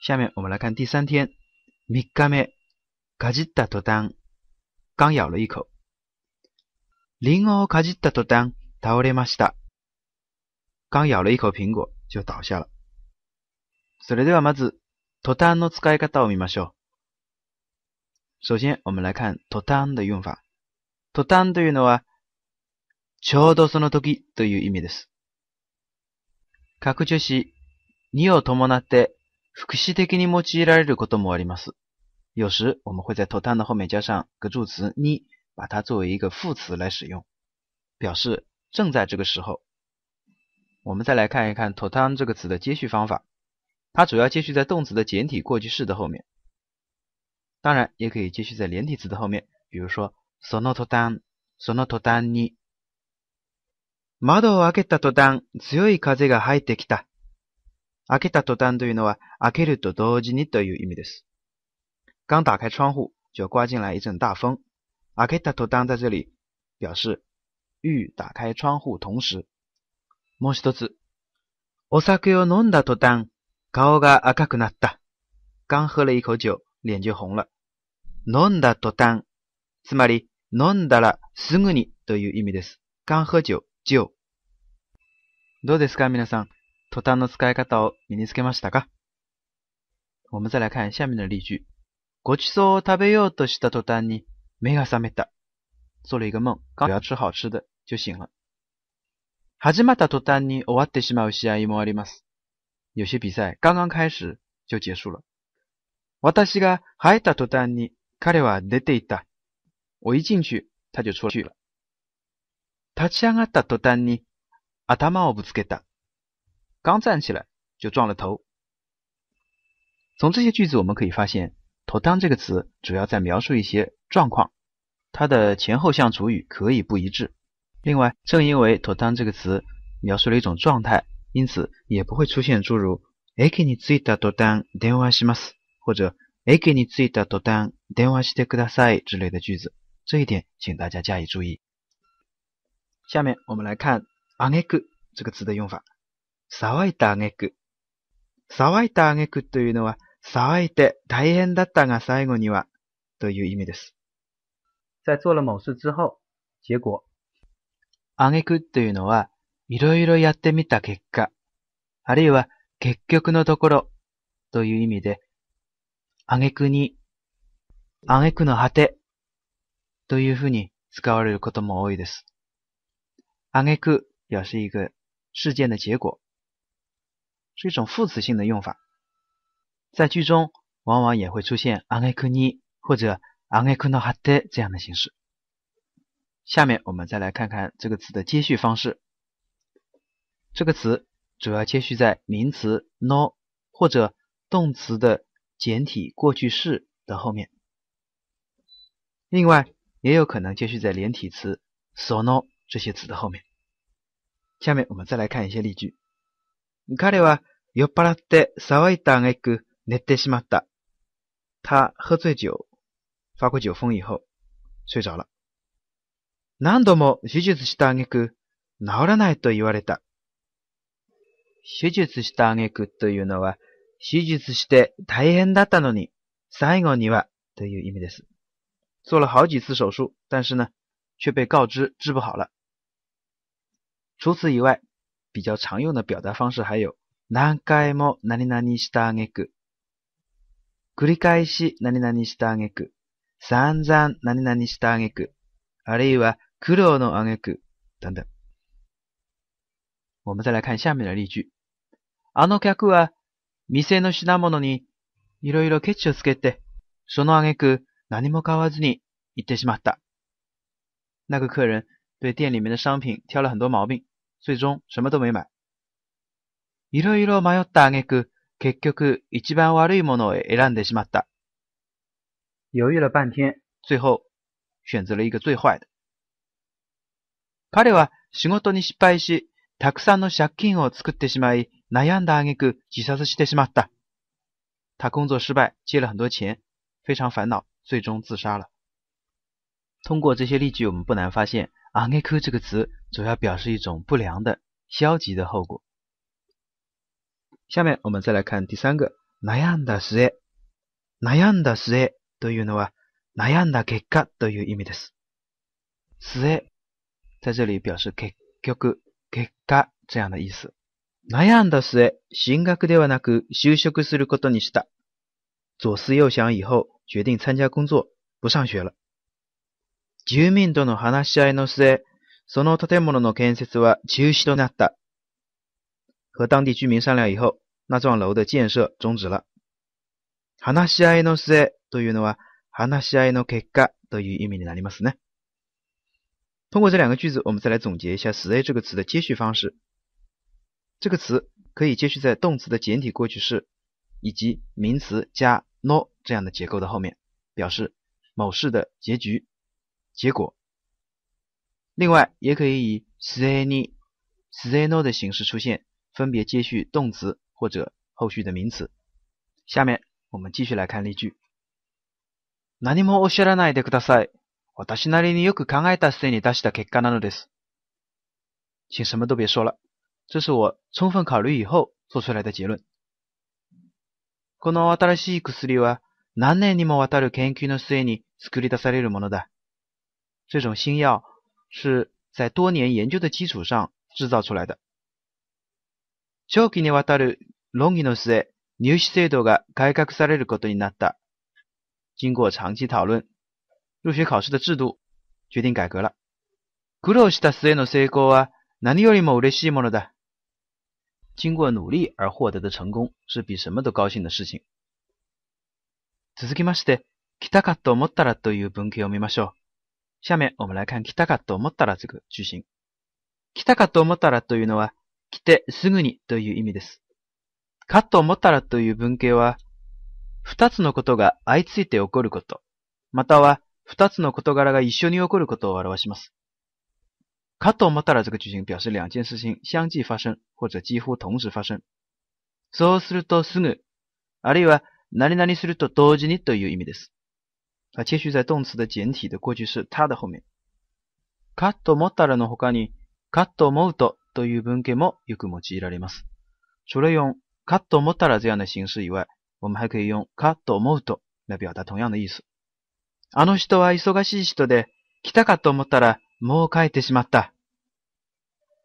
下面我们来看第三天，三日目，かじった途端，刚咬了一口，リンゴをかじった途端倒れました。刚咬了一口苹果就倒下了。それではまず途端の使い方を見ましょう。首先，我们来看途端的用法。途端というのはちょうどその時という意味です。拡充詞2を伴って有时我们会在“突然”的后面加上个助词“に”，把它作为一个副词来使用，表示正在这个时候。我们再来看一看“突然”这个词的接续方法，它主要接续在动词的简体过去式的后面，当然也可以接续在连体词的后面，比如说“そうなとだん”、“そうなとだんに”。门打开了，突然，强烈的风儿吹进来了。開けた途端というのは、開けると同時にという意味です。刚打開窗户，就刮进来一阵大风。開けた途端在这里表示与打開窗户同时。もう一つ。お酒を飲んだ途端、顔が赤くなった。刚喝了一口酒，脸就红了。飲んだ途端、つまり飲んだらすぐにという意味です。刚喝酒、酒。どうですか皆さん。途端の使い方を身につけましたか我们再来看下面的例句。ごちそうを食べようとした途端に目が覚めた。做了一个梦，刚要吃好吃的就醒了。始まった途端に終わってしまう試合もあります。有些比赛刚刚开始就结束了。私が入った途端に彼は出ていた。我一进去他就出去了。立ち上がった途端に頭をぶつけた。刚站起来就撞了头。从这些句子我们可以发现，「妥当”这个词主要在描述一些状况，它的前后项主语可以不一致。另外，正因为「妥当”这个词描述了一种状态，因此也不会出现诸如「駅に着いた途当電話します」或者「駅に着いた途当電話してください」之类的句子。这一点请大家加以注意。下面我们来看「あけぐ」这个词的用法。騒いた挙句。騒いた挙句というのは、騒いて大変だったが最後には、という意味です。在做了某事之后、结果。挙句というのは、いろいろやってみた結果、あるいは結局のところという意味で、挙句に、挙句の果てというふうに使われることも多いです。挙句表示一个事件の结果。是一种副词性的用法，在句中往往也会出现 a n i k u n i 或者 a n i k u n o h a 这样的形式。下面我们再来看看这个词的接续方式。这个词主要接续在名词 “no” 或者动词的简体过去式”的后面，另外也有可能接续在连体词 “sono” 这些词的后面。下面我们再来看一些例句。彼は酔っ払って騒いだげく寝てしまった。他喝醉酒、发过酒疯以后、睡着了。何度も手術したあげく治らないと言われた。手術したあげくというのは、手術して大変だったのに、最後にはという意味です。做了好几次手术，但是呢，却被告知治不好了。除此以外，比较常用的表达方式还有何回も何々したあげく、繰り返し何々したあげく、散々何々したあげく、あるいは苦労のあげく等等。我们再来看下面的例句。あの客は店の品物にいろいろケチをつけて、そのあげく何も買わずに行ってしまった。那个客人对店里面的商品挑了很多毛病。最終什么都没買。いろいろ迷った挙句、結局一番悪いものを選んでしまった。犹豫了半天。最後、選择了一个最坏的。彼は仕事に失敗し、たくさんの借金を作ってしまい、悩んだ挙句自殺してしまった。他工作失敗、借了很多钱，非常烦恼，最终自杀了。通过这些例句，我们不难发现“あげく、这个词主要表示一种不良的、消极的后果。下面我们再来看第三个，悩んだ末、悩んだ末というのは悩んだ結果という意味です。末在这里表示結局、結果这样的意思。悩んだ末、進学ではなく就職することにした。左思右想以后，决定参加工作，不上学了。住民との話し合いの末、その建物の建設は中止となった。和当地居民商量以后，那幢楼的建设终止了。話し合いの末というのは話し合いの結果という意味になりますね。通过这两个句子，我们再来总结一下“しあ”这个词的接续方式。这个词可以接续在动词的简体过去式以及名词加 “no” 这样的结构的后面，表示某事的结局、结果。另外，也可以以 seni、seno 的形式出现，分别接续动词或者后续的名词。下面我们继续来看例句。何もおっしゃらないでください。私なりによく考えた末に出した結果なのです。请什么都别说了，这是我充分考虑以后做出来的结论。この新しい薬は何年にもわたる研究の末に作り出されるものだ。这种新药。是在多年研究的基础上制造出来的。長期にわたる論議の末、入試制度が改革されることになった。经过长期讨论，入学考试的制度决定改革了。苦労した末の成功は何よりも嬉しいものだ。经过努力而获得的成功是比什么都高兴的事情。続きまして、来たかと思ったらという文献を見ましょう。下面我们来看来たかと思ったら这个句型。来たかと思ったらというのは、来てすぐにという意味です。かと思ったらという文型は、二つのことが相次いで起こること、または二つの事柄が一緒に起こることを表します。かと思ったら这个句型表示两件事情相继发生、或者几乎同时发生。そうするとすぐ、あるいは何々すると同時にという意味です。啊，接续在动词的简体的过去式它的后面。かと思っタラの他に、カットモウトという文型もよく用いられます。除了用かと思ったら这样的形式以外，我们还可以用カットモウト来表达同样的意思。あの人は忙しい人で、来たかと思ったらもう帰ってしまった。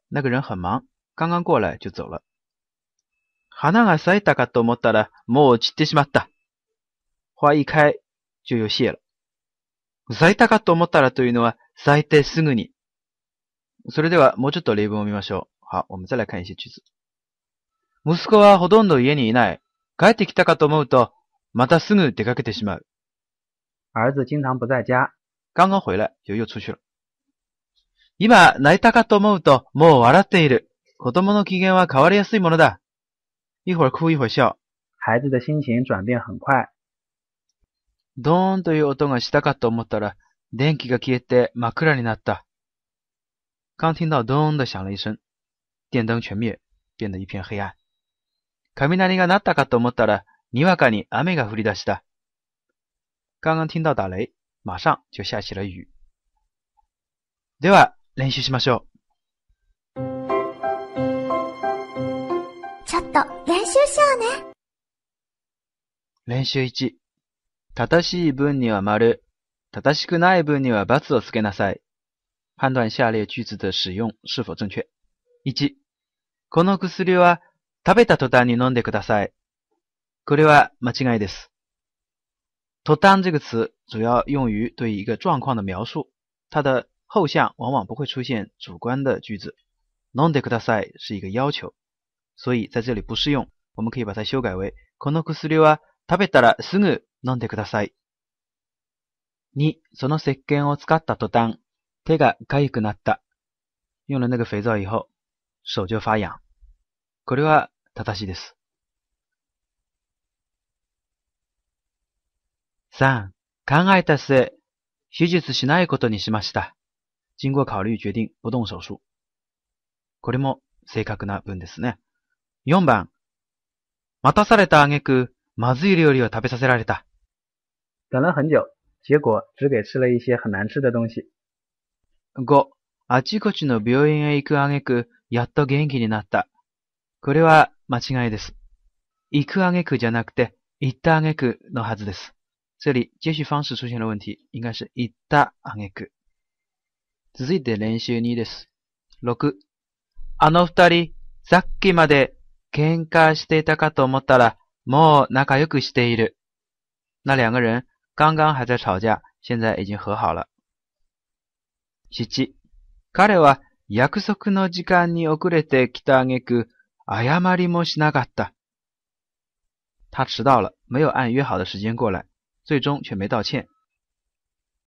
那个人很忙，刚刚过来就走了。花が咲いたかと思ったらもう散ってしまった。花一开就有谢了。在たかと思ったらというのは、咲いてすぐに。それでは、もうちょっと例文を見ましょう。好，我们再来看一些句子。息子はほとんど家にいない。帰ってきたかと思うと、またすぐ出かけてしまう。儿子经常不在家。刚刚回来就又出去了。今、泣いたかと思うと、もう笑っている。子供の機嫌は変わりやすいものだ。一会儿哭一会儿笑。孩子的心情转变很快。ドーンという音がしたかと思ったら、電気が消えて真っ暗になった。刚听到“ドーン”と响了一声，电灯全灭，变得一片黑暗。雷が鳴ったかと思ったら、にわかに雨が降り出した。刚刚听到打雷，马上就下起了雨。では、練習しましょう。ちょっと練習しようね。練習1。正しい文には丸、正しくない文には×をつけなさい。判断下列句子的使用是否正確。1、この薬は食べた途端に飲んでください。これは間違いです。途端这个词主要用于对一个状况的描述，它的后项往往不会出现主观的句子。飲んでください是一个要求，所以在这里不适用。我们可以把它修改为この薬は食べたらすぐ飲んでください。2. その石鹸を使った途端、手が痒くなった。用了那个肥皂以后、手就发痒。これは正しいです。3. 考えた末、手術しないことにしました。经过考虑决定不動手術。これも正確な文ですね。4番、待たされた挙句、まずい料理を食べさせられた。等了很久，结果只给吃了一些很难吃的东西。5、あちこちの病院へ行くあげく、やっと元気になった。これは間違いです。行くあげくじゃなくて、行ったあげくのはずです。这里接续方式出现了问题，应该是行ったあげく。続いて練習2です。6、あの二人、さっきまで喧嘩していたかと思ったら、もう仲良くしている。那两个人刚刚还在吵架，现在已经和好了。七七，彼は約束の時間に遅れて来たありもしなかった。他迟到了，没有按约好的时间过来，最终却没道歉。